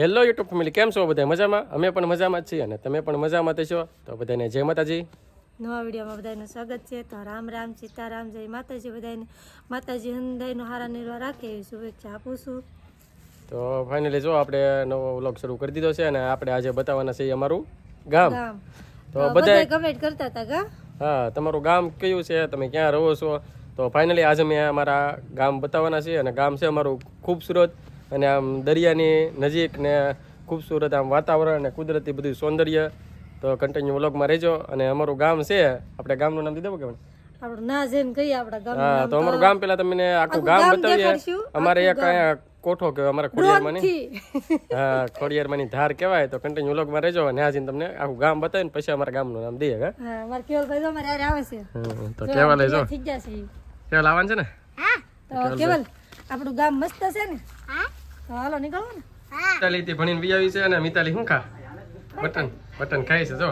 hello YouTube family કેમ છો બધા મજામાં અમે પણ મજામાં છીએ અને તમે પણ મજામાં છો તો બધાને જય માતાજી નવા વિડીયોમાં બધાનું સ્વાગત છે તો રામ રામ સીતારામ જય માતાજી બધાને માતાજી હૃદયનો હારા નિર્વા રાખે એવી શુભેચ્છા આપું છું તો ફાઇનલી જો આપણે નવો વ્લોગ શરૂ કરી દીધો છે અને આપણે આજે બતાવવાના છીએ અમારું ગામ તો બધા કમેન્ટ કરતા હતા ગા હા તમારું ગામ કયું છે તમે ક્યાં રહો છો તો ફાઇનલી આજે અમે અમારા ગામ બતાવવાના છીએ અને ગામ છે અમારું ખૂબસૂરત અને આમ દરિયાની નજીક ને ખૂબસૂરત આમ વાતાવરણ અને કુદરતી બધું સૌંદર્ય તો કન્ટિન્યુ વ્લોગમાં રહેજો અને અમારું ગામ છે આપણે ગામનું નામ દીધું કેમ હા તો અમારું ગામ પેલા તમને આખું ગામ બતાવીએ અમારે એક કોઠો કહેવાય અમારા ખોડિયારમાંની હા ખોડિયારમાંની ધાર કહેવાય તો કન્ટિન્યુ રહેજો અને હાજીને તમને આખું ગામ બતાવીને પછી અમારા ગામનું નામ દઈએ આપણું ગામ મસ્ત છે ને હાલો નીકળો ને મિતાલી થી ભણીને બી આવી છે અને મિતાલી શું ખા બટન બટન ખાય છે જો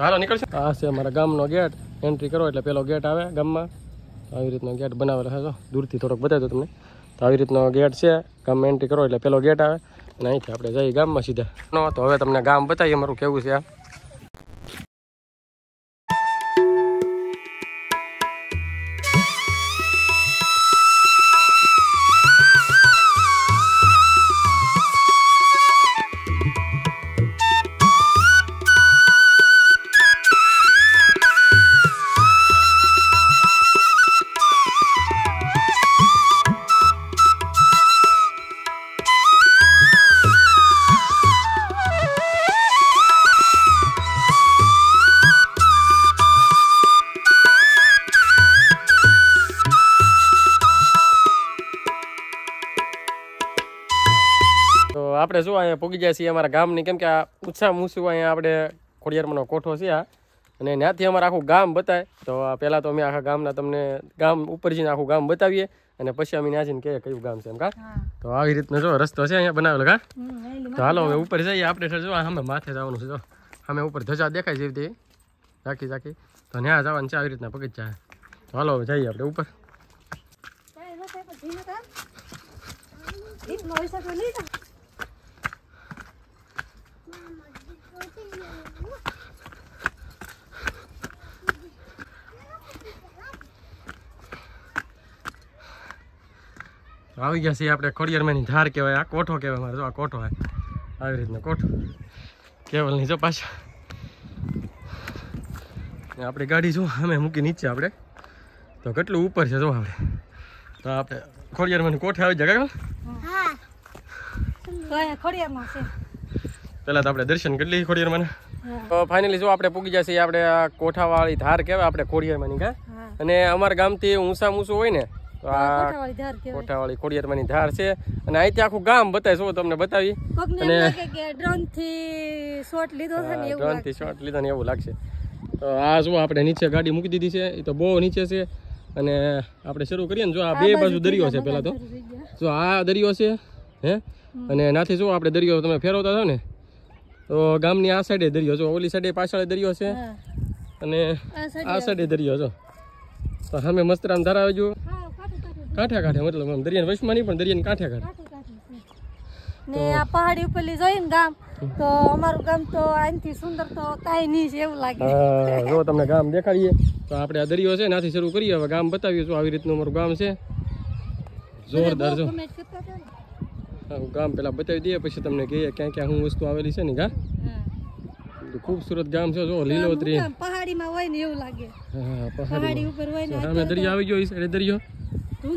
હાલો નીકળશે આ છે અમારા ગામનો ગેટ એન્ટ્રી કરો એટલે પેલો ગેટ આવે ગામમાં આવી રીતનો ગેટ બનાવેલો છે જો દૂરથી થોડોક બતાવી દો તમને તો આવી રીતનો ગેટ છે ગામમાં એન્ટ્રી કરો એટલે પેલો ગેટ આવે અને અહીંથી આપણે જઈએ ગામમાં સીધા નો તો હવે તમને ગામ બતાવીએ અમારું કેવું છે આ આપણે શું અહીંયા પૂગી જાય છીએ અમારા ગામની કેમ કે આ ઉત્સાહ મૂસું અહીંયા આપણે ખોડિયારમાંનો કોઠો છે આ અને ત્યાંથી અમારે આખું ગામ બતાય તો પહેલાં તો અમે આખા ગામના તમને ગામ ઉપર જઈને આખું ગામ બતાવીએ અને પછી અમે ત્યાં જઈને કહીએ કયું ગામ છે એમ કા તો આવી રીતનો જો રસ્તો છે અહીંયા બનાવેલો કા તો હાલો અમે ઉપર જઈએ આપણે જો અમે માથે જવાનું છે જો અમે ઉપર ધજા દેખાય જેવી તે રાખી રાખી તો ત્યાં જવાનું છે આવી રીતના પગથિયા તો હાલો હવે જઈએ આપણે ઉપર નો આવી ગયા છીએ આપણે ખોડિયારમાંની ધાર કહેવાય આ કોઠો કહેવાય મારે જો આ કોઠો હોય આવી રીતનો કોઠો કેવલની જો પાછા આપણી ગાડી જો અમે મૂકી નીચે આપણે તો કેટલું ઉપર છે જો આપણે તો આપણે ખોડિયારમાંની કોઠે આવી જાય કાકા પહેલાં તો આપણે દર્શન કરી લઈએ ખોડિયારમાંના તો ફાઇનલી જો આપણે પૂગી જશે આપણે આ કોઠાવાળી ધાર કહેવાય આપણે ખોડિયારમાંની કા અને અમારા ગામથી ઊંસા ઊંસું હોય ને આ કોઠાવાળી ખોડિયારમાંની ધાર છે અને અહીંથી આખું ગામ બતાવીશ હું તમને બતાવી અને એવું લાગશે તો આ જો આપણે નીચે ગાડી મૂકી દીધી છે એ તો બહુ નીચે છે અને આપણે શરૂ કરીએ ને જો આ બે બાજુ દરિયો છે પહેલાં તો જો આ દરિયો છે હે અને નાથી જો આપણે દરિયો તમે ફેરવતા છો ને તો ગામની આ સાઈડે દરિયો છો ઓલી સાઈડે પાછળ દરિયો છે અને આ સાઈડે દરિયો છો તો સામે મસ્તરામ ધરાવજો કાંઠે કાંઠે મતલબ આમ દરિયાના વચમાં નહીં પણ દરિયાના કાંઠે કાંઠે ને આ પહાડી ઉપરલી જોઈ ગામ તો અમારું ગામ તો આનથી સુંદર તો કાંઈ નહીં છે એવું લાગે જો તમને ગામ દેખાડીએ તો આપણે આ દરિયો છે નાથી શરૂ કરીએ હવે ગામ બતાવીએ છું આવી રીતનું અમારું ગામ છે જોરદાર જો ગામ પેલા બતાવી દઈએ પછી તમને કહીએ ક્યાં ક્યાં હું વસ્તુ આવેલી છે ને ગા ખૂબસૂરત ગામ છે જો લીલોતરી પહાડીમાં હોય ને એવું લાગે પહાડી ઉપર હોય ને દરિયો આવી ગયો દરિયો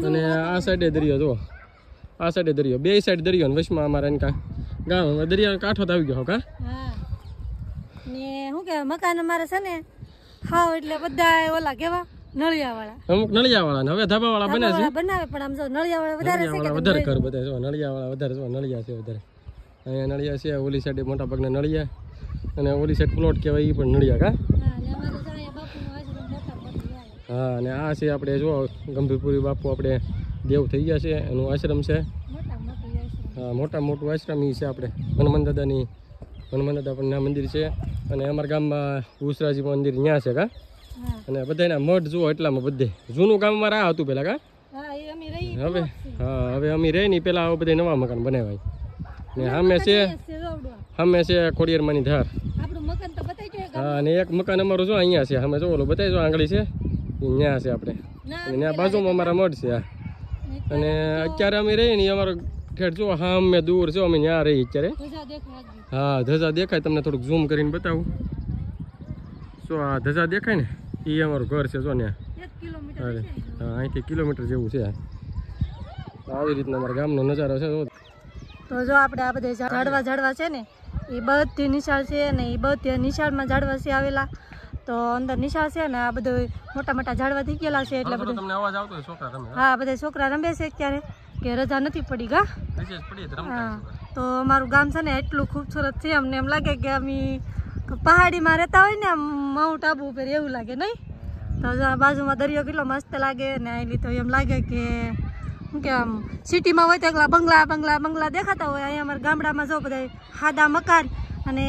અને આ સાઈડે દરિયો જુઓ આ સાઈડે દરિયો બે સાઈડ દરિયો ને વચમાં અમારે એને કાં ગામ દરિયા કાંઠો આવી ગયો કા ને શું કહેવાય મકાન અમારે છે ને હા એટલે બધા ઓલા કેવા નળિયાવાળા અમુક ધાબાવાળા બનાવે છે નળિયાવાળા વધારે નળિયા છે વધારે નળિયા છે ઓલી સાઈડે મોટા ભાગના નળિયા અને ઓલી સાઈડ પ્લોટ કહેવાય એ પણ નળિયા કા હા અને આ છે આપણે જો ગંભીરપુરી બાપુ આપણે દેવ થઈ ગયા છે એનું આશ્રમ છે હા મોટા મોટું આશ્રમ એ છે આપણે હનુમાન દાદાની હનુમાન દાદા પણ મંદિર છે અને અમારા ગામમાં ઉસરાજી મંદિર ત્યાં છે કા અને બધાના મઠ જુઓ એટલામાં બધે જૂનું ગામ અમારે આ હતું પેલા કા હવે હા હવે અમે રહી નહીં પેલા બધા નવા મકાન બનાવાય ને સામે છે સામે છે ખોડિયારમાંની ધાર હા અને એક મકાન અમારું જો અહીંયા છે સામે જો ઓલું બતાવી જો આંગળી છે ત્યાં છે આપણે અને ત્યાં બાજુમાં અમારા મઠ છે અને અત્યારે અમે રહીએ ને અમારો ઠેઠ જો હા અમે દૂર છો અમે ત્યાં રહીએ અત્યારે હા ધજા દેખાય તમને થોડુંક ઝૂમ કરીને બતાવું શું આ ધજા દેખાય ને એ અમારું ઘર છે જો ને હા અહીંથી કિલોમીટર જેવું છે આવી રીતના અમારા ગામનો નજારો છે તો જો આપણે આ બધા ઝાડવા ઝાડવા છે ને એ બધી નિશાળ છે ને એ બધી નિશાળમાં ઝાડવા છે આવેલા તો અંદર નિશા છે ને આ બધું મોટા મોટા ઝાડવા થી ગયેલા છે એટલે બધું તમને અવાજ આવતો છોકરા રમે હા બધા છોકરા રમે છે અત્યારે કે રજા નથી પડી ગા હા તો અમારું ગામ છે ને એટલું ખૂબસૂરત છે અમને એમ લાગે કે અમે પહાડીમાં રહેતા હોય ને આમ માઉન્ટ આબુ ઉપર એવું લાગે નહીં તો બાજુમાં દરિયો કેટલો મસ્ત લાગે ને અહીં તો એમ લાગે કે શું કે આમ સિટીમાં હોય તો એકલા બંગલા બંગલા બંગલા દેખાતા હોય અહીંયા અમારા ગામડામાં જો બધા હાદા મકાન અને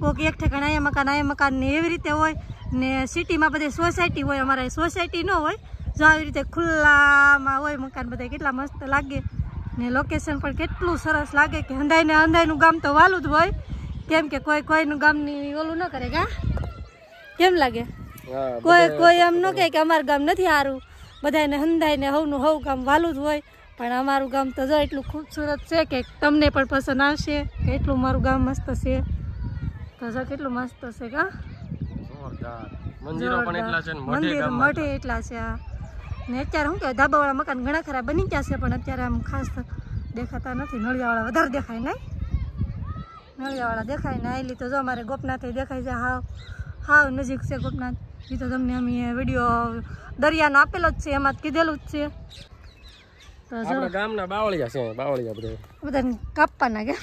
કોઈક એક ઠેકાણે અહીંયા મકાન અહીંયા મકાન ને એવી રીતે હોય ને સિટીમાં બધી સોસાયટી હોય અમારે સોસાયટી ન હોય જો આવી રીતે ખુલ્લામાં હોય મકાન બધા કેટલા મસ્ત લાગે ને લોકેશન પણ કેટલું સરસ લાગે કે અંધાઈને અંધાઈનું ગામ તો વાલું જ હોય કેમ કે કોઈ કોઈનું ગામની ઓલું ન કરે કા કેમ લાગે કોઈ કોઈ એમ ન કહે કે અમારું ગામ નથી સારું બધાને હંધાઈને હવનું હવ ગામ વાલું જ હોય પણ અમારું ગામ તો જો એટલું ખૂબસૂરત છે કે તમને પણ પસંદ આવશે કે એટલું મારું ગામ મસ્ત છે તો કેટલું મસ્ત છે કા મંદિરો પણ મંદિર મઢે એટલા છે ને અત્યારે શું કહેવાય ધાબાવાળા મકાન ઘણા ખરા બની ગયા છે પણ અત્યારે આમ ખાસ દેખાતા નથી નળિયાવાળા વધારે દેખાય નહીં નળિયાવાળા દેખાય ને આવેલી તો જો અમારે ગોપનાથ દેખાય છે હાવ હાવ નજીક છે ગોપનાથ એ તો તમને અમે વિડીયો દરિયાનો આપેલો જ છે એમાં જ કીધેલું જ છે તો બાવળિયા છે બાવળિયા બધા કાપવાના કેમ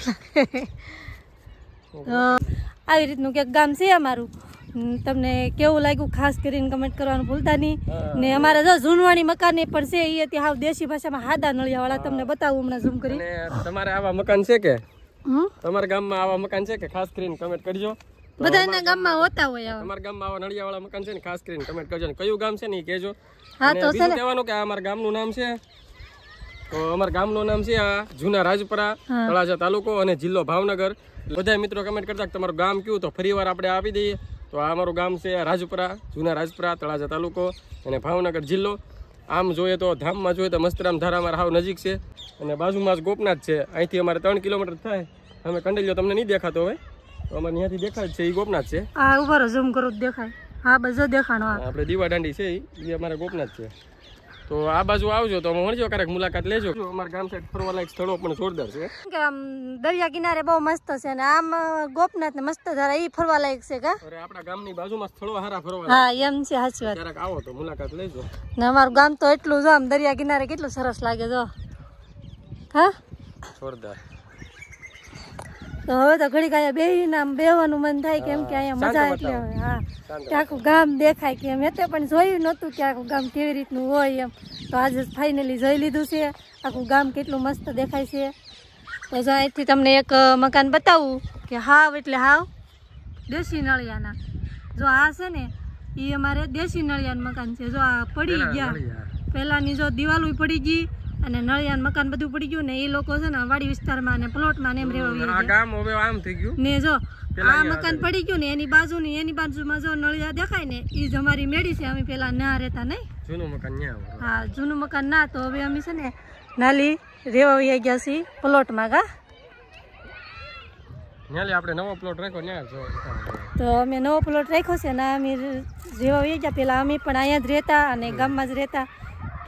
લાગે આવી રીતનું ક્યાંક ગામ છે અમારું તમને કેવું લાગ્યું ખાસ કરીને કમેન્ટ કરવાનું ભૂલતા નહીં ને અમારા જો ઝૂનવાણી મકાન પણ છે એ હાવ દેશી ભાષામાં હાદા નળિયાવાળા તમને બતાવું હમણાં ઝૂમ કરી તમારે આવા મકાન છે કે તમારા ગામમાં આવા મકાન છે કે ખાસ કરીને કમેન્ટ કરજો બધાના ને ખાસ કરીને કમેન્ટ કરજો કયું ગામ છે ને કહેજો હા તો કહેવાનું કે નામ છે તો અમારા ગામનું નામ છે આ જૂના રાજપરા તળાજા તાલુકો અને જિલ્લો ભાવનગર બધા મિત્રો કમેન્ટ કરતા તમારું ગામ કયું તો ફરીવાર આપણે આપી દઈએ તો આ અમારું ગામ છે રાજપુરા જૂના રાજપુરા તળાજા તાલુકો અને ભાવનગર જિલ્લો આમ જોઈએ તો ધામમાં જોઈએ તો મસ્તરામ ધારામાં હાવ નજીક છે અને બાજુમાં જ ગોપનાથ છે અહીંથી અમારે ત્રણ કિલોમીટર થાય અમે કંડલિયો તમને નહીં દેખાતો હોય તો અમારે ત્યાંથી દેખાય છે એ ગોપનાથ છે હા ઉભા ઝૂમ કરો દેખાય હા બધો દેખાણો આપણે દીવા દાંડી છે એ અમારે ગોપનાથ છે તો આ બાજુ આવજો તો મળજો ક્યારેક મુલાકાત લેજો અમારા ગામ સાઈડ ફરવા લાયક સ્થળો પણ જોરદાર છે કે આમ દરિયા કિનારે બહુ મસ્ત છે અને આમ ગોપનાથ ને મસ્ત ધારા એ ફરવા લાયક છે કા અરે આપણા ગામની બાજુમાં સ્થળો હારા ફરવા હા એમ છે સાચી વાત ક્યારેક આવો તો મુલાકાત લેજો ને અમારું ગામ તો એટલું જો આમ દરિયા કિનારે કેટલું સરસ લાગે જો હા જોરદાર તો હવે તો ઘડીક અહીંયા બેહીને આમ બેવાનું મન થાય કેમ કે અહીંયા મજા એટલે હવે હા આખું ગામ દેખાય કે મેં તે પણ જોયું નહોતું કે આખું ગામ કેવી રીતનું હોય એમ તો આજે ફાઇનલી જોઈ લીધું છે આખું ગામ કેટલું મસ્ત દેખાય છે તો જો અહીંથી તમને એક મકાન બતાવું કે હાવ એટલે હાવ દેશી નળિયાના જો આ છે ને એ અમારે દેશી નળિયાનું મકાન છે જો આ પડી ગયા પહેલાંની જો દિવાલ પડી ગઈ અને નળિયાન મકાન બધું પડી ગયું ને એ લોકો છે ને વાડી વિસ્તારમાં ને પ્લોટમાં એમ રહેવા ને જો આ મકાન પડી ગયું ને એની બાજુ ની એની બાજુમાં જો નળિયા દેખાય ને એ જ અમારી મેળી છે અમે પેલા ના રહેતા નહીં જૂનું મકાન હા જૂનું મકાન ના તો હવે અમે છે ને નાલી રેવા ગયા છીએ પ્લોટમાં ગા નવો પ્લોટ રાખ્યો તો અમે નવો પ્લોટ રાખ્યો છે ને અમે જેવા વહી ગયા પેલા અમે પણ અહીંયા જ રહેતા અને ગામમાં જ રહેતા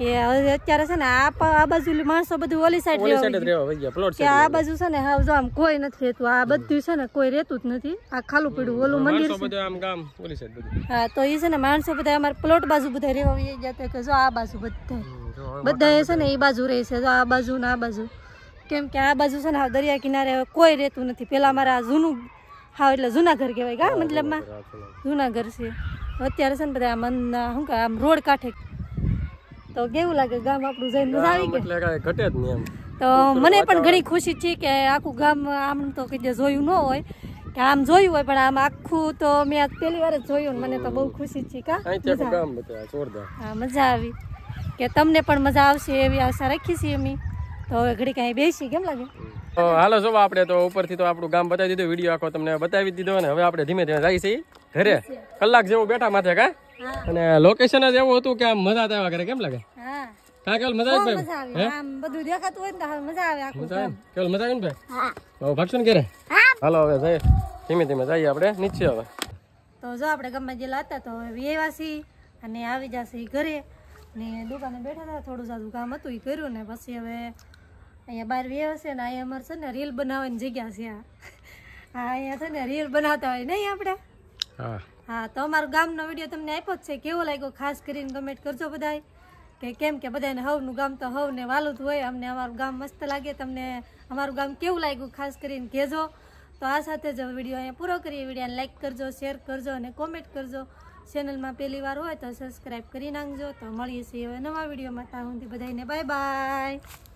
કે હવે અત્યારે છે ને આ બાજુ માણસો બધું ઓલી સાઈડ રહેવા આ બાજુ છે ને હાવ જો આમ કોઈ નથી રહેતું આ બધું છે ને કોઈ રહેતું જ નથી આ ખાલું પડ્યું ઓલું મંદિર હા તો એ છે ને માણસો બધા અમારા પ્લોટ બાજુ બધા રહેવા આવી જતા કે જો આ બાજુ બધા બધા એ છે ને એ બાજુ રહે છે જો આ બાજુ ને આ બાજુ કેમ કે આ બાજુ છે ને હાવ દરિયા કિનારે કોઈ રહેતું નથી પેલા અમારા જૂનું હા એટલે ઘર કહેવાય ગા મતલબમાં ઘર છે અત્યારે છે ને બધા મન શું કે આમ રોડ કાંઠે તો કેવું લાગે ગામ આપણું જઈને મજા આવી એટલે ઘટે જ નહીં એમ તો મને પણ ઘણી ખુશી છે કે આખું ગામ આમ તો કઈ જોયું ન હોય કે આમ જોયું હોય પણ આમ આખું તો મેં આજ પહેલી વાર જ જોયું મને તો બહુ ખુશી છે કા હા મજા આવી કે તમને પણ મજા આવશે એવી આશા રાખી છીએ અમે તો હવે ઘડી કાંઈ બેસી કેમ લાગે તો હાલો જો આપણે તો ઉપરથી તો આપણું ગામ બતાવી દીધું વિડીયો આખો તમને બતાવી દીધો ને હવે આપણે ધીમે ધીમે જઈએ ઘરે કલાક જેવું બેઠા માથે કા અને લોકેશન જ એવું હતું કે આમ મજા આવ્યા કરે કેમ લાગે બધું દેખાતું હોય ને મજા આવે આખું ધીમે ધીમે તો જો આપણે ગામમાં જેલા હતા તો વ્યવાસી અને આવી જશે ઘરે ને દુકાને બેઠા હતા થોડું સાદું કામ હતું એ કર્યું ને પછી હવે અહીંયા બહાર વ્યવ ને અહીંયા અમારે છે ને રીલ બનાવવાની જગ્યા છે આ અહીંયા છે ને રીલ બનાવતા હોય નહીં આપણે હા હા તો અમારો ગામનો વિડીયો તમને આપ્યો જ છે કેવો લાગ્યો ખાસ કરીને કમેન્ટ કરજો બધાય કે કેમ કે બધાને હવનું ગામ તો હવ ને વાલું જ હોય અમને અમારું ગામ મસ્ત લાગે તમને અમારું ગામ કેવું લાગ્યું ખાસ કરીને કહેજો તો આ સાથે જ વિડીયો અહીંયા પૂરો કરીએ વિડીયોને લાઇક કરજો શેર કરજો અને કોમેન્ટ કરજો ચેનલમાં પહેલી વાર હોય તો સબસ્ક્રાઈબ કરી નાખજો તો મળીએ છીએ હવે નવા વિડીયોમાં ત્યાં સુધી બધાને બાય બાય